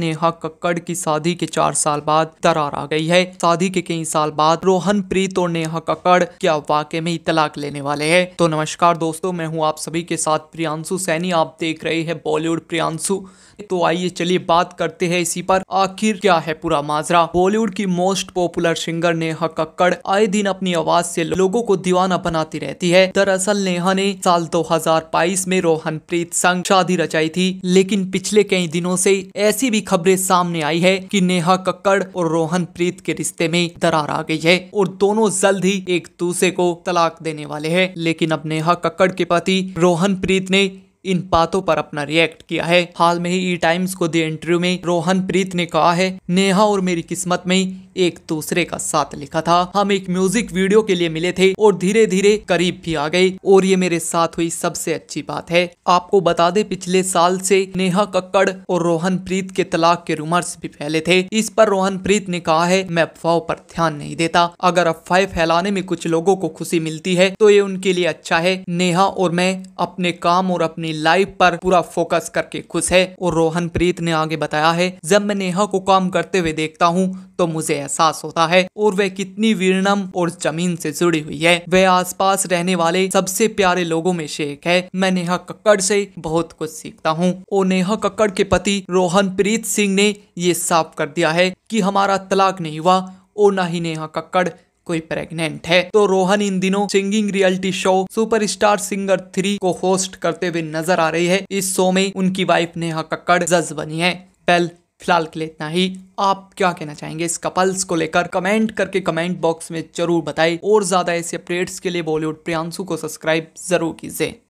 नेहा कक्कड़ की शादी के चार साल बाद दरार आ गई है शादी के कई साल बाद रोहन प्रीत और नेहा कक्कड़ क्या वाकई में तलाक लेने वाले हैं तो नमस्कार दोस्तों मैं हूं आप सभी के साथ प्रियांशु सैनी आप देख रहे हैं बॉलीवुड प्रियांशु तो आइए चलिए बात करते हैं इसी पर आखिर क्या है पूरा माजरा बॉलीवुड की most popular singer Neha Kakkar आए दिन अपनी आवाज से लोगों को दीवाना बनाती रहती है दरअसल नेहा ने साल 2022 में रोहन प्रीत संग शादी रचाई थी लेकिन पिछले कई दिनों से ऐसी भी खबरें सामने आई है कि नेहा कक्कड़ और रोहन प्रीत के रिश्ते में दरार आ गई है और दोनों जल्द ही एक दूसरे को तलाक देने वाले हैं लेकिन अब नेहा कक्कड़ के पति रोहन प्रीत ने इन बातों पर अपना रिएक्ट किया है हाल में ही ई टाइम्स को दिए इंटरव्यू में रोहन प्रीत ने कहा है नेहा और मेरी किस्मत में एक दूसरे का साथ लिखा था हम एक म्यूजिक वीडियो के लिए मिले थे और धीरे धीरे करीब भी आ गए और ये मेरे साथ हुई सबसे अच्छी बात है आपको बता दे पिछले साल से नेहा कक्कड़ और रोहन प्रीत के तलाक के रूमर्स भी फैले थे इस पर रोहन प्रीत ने कहा है मैं अफवाहों पर ध्यान नहीं देता अगर अफवाहें फैलाने में कुछ लोगों को खुशी मिलती है तो ये उनके लिए अच्छा है नेहा और मैं अपने काम और अपनी लाइफ पर पूरा फोकस करके खुश है और रोहन प्रीत ने आगे बताया है जब मैं नेहा को काम करते हुए देखता हूँ तो मुझे एहसास होता है और वह कितनी वीरनम और जमीन से जुड़ी हुई है वह आसपास रहने वाले सबसे प्यारे लोगों में से एक है मैं नेहा कक्कड़ से बहुत कुछ सीखता हूँ और नेहा कक्कड़ के पति रोहन प्रीत सिंह ने ये साफ कर दिया है कि हमारा तलाक नहीं हुआ और न ही नेहा कक्कड़ कोई प्रेग्नेंट है तो रोहन इन दिनों singing reality show superstar singer three को होस्ट करते हुए नजर आ रही है इस शो में उनकी वाइफ नेहा कक्कड़ जज बनी है पहल फिलहाल के लिए इतना ही आप क्या कहना चाहेंगे इस कपल्स को लेकर कमेंट करके कमेंट बॉक्स में जरूर बताएं और ज्यादा ऐसे अपडेट्स के लिए बॉलीवुड प्रियांशु को सब्सक्राइब जरूर कीजिए